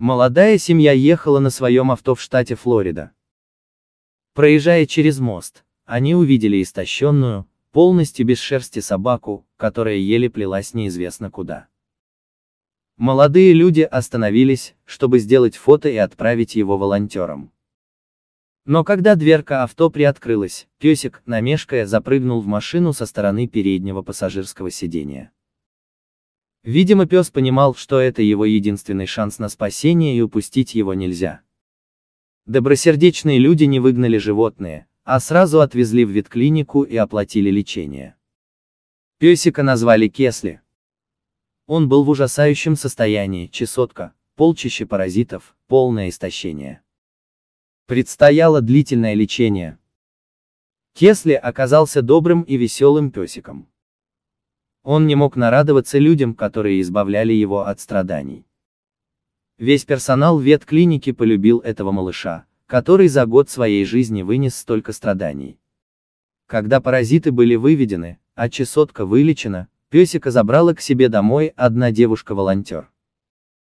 Молодая семья ехала на своем авто в штате Флорида. Проезжая через мост, они увидели истощенную, полностью без шерсти собаку, которая еле плелась неизвестно куда. Молодые люди остановились, чтобы сделать фото и отправить его волонтерам. Но когда дверка авто приоткрылась, песик, намешкая, запрыгнул в машину со стороны переднего пассажирского сидения. Видимо, пес понимал, что это его единственный шанс на спасение и упустить его нельзя. Добросердечные люди не выгнали животные, а сразу отвезли в ветклинику и оплатили лечение. Песика назвали Кесли. Он был в ужасающем состоянии, чесотка, полчище паразитов, полное истощение. Предстояло длительное лечение. Кесли оказался добрым и веселым песиком. Он не мог нарадоваться людям, которые избавляли его от страданий. Весь персонал ветклиники полюбил этого малыша, который за год своей жизни вынес столько страданий. Когда паразиты были выведены, а чесотка вылечена, песика забрала к себе домой одна девушка-волонтер.